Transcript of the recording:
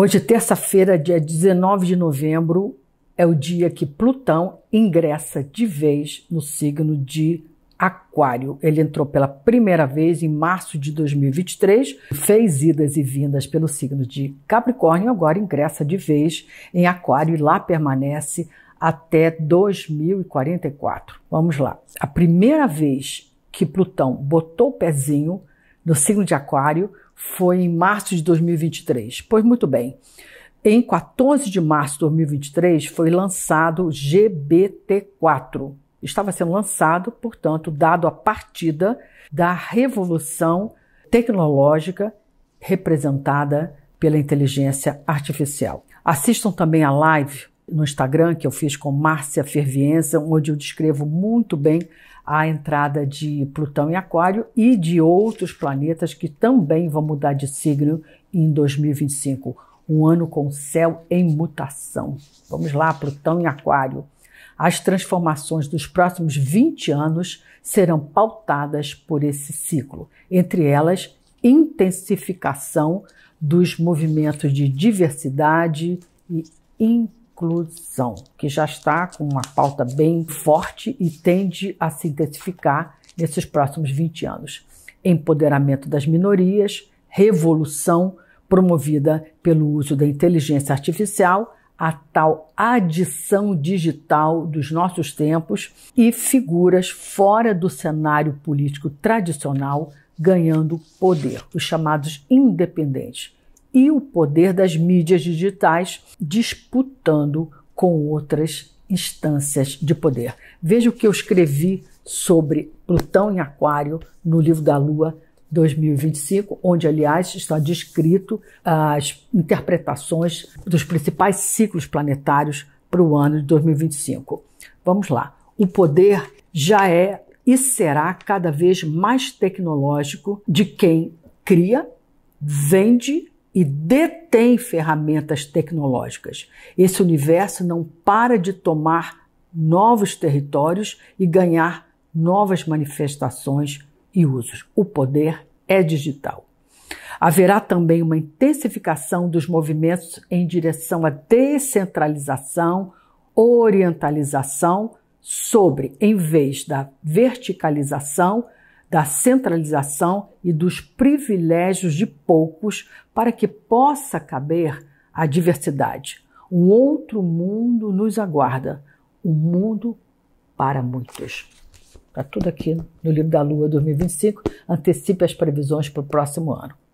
Hoje, terça-feira, dia 19 de novembro, é o dia que Plutão ingressa de vez no signo de Aquário. Ele entrou pela primeira vez em março de 2023, fez idas e vindas pelo signo de Capricórnio, agora ingressa de vez em Aquário e lá permanece até 2044. Vamos lá. A primeira vez que Plutão botou o pezinho no signo de Aquário foi em março de 2023. Pois muito bem, em 14 de março de 2023 foi lançado o GBT4. Estava sendo lançado, portanto, dado a partida da revolução tecnológica representada pela inteligência artificial. Assistam também a live no Instagram que eu fiz com Márcia Fervienza, onde eu descrevo muito bem a entrada de Plutão em Aquário e de outros planetas que também vão mudar de signo em 2025. Um ano com céu em mutação. Vamos lá, Plutão em Aquário. As transformações dos próximos 20 anos serão pautadas por esse ciclo, entre elas, intensificação dos movimentos de diversidade e inclusão, que já está com uma pauta bem forte e tende a se intensificar nesses próximos 20 anos. Empoderamento das minorias, revolução promovida pelo uso da inteligência artificial, a tal adição digital dos nossos tempos e figuras fora do cenário político tradicional ganhando poder, os chamados independentes e o poder das mídias digitais disputando com outras instâncias de poder. Veja o que eu escrevi sobre Plutão em Aquário no livro da Lua 2025, onde, aliás, está descrito as interpretações dos principais ciclos planetários para o ano de 2025. Vamos lá. O poder já é e será cada vez mais tecnológico de quem cria, vende e detém ferramentas tecnológicas. Esse universo não para de tomar novos territórios e ganhar novas manifestações e usos. O poder é digital. Haverá também uma intensificação dos movimentos em direção à descentralização, orientalização, sobre, em vez da verticalização, da centralização e dos privilégios de poucos para que possa caber a diversidade. Um outro mundo nos aguarda, um mundo para muitos. Está tudo aqui no livro da Lua 2025. Antecipe as previsões para o próximo ano.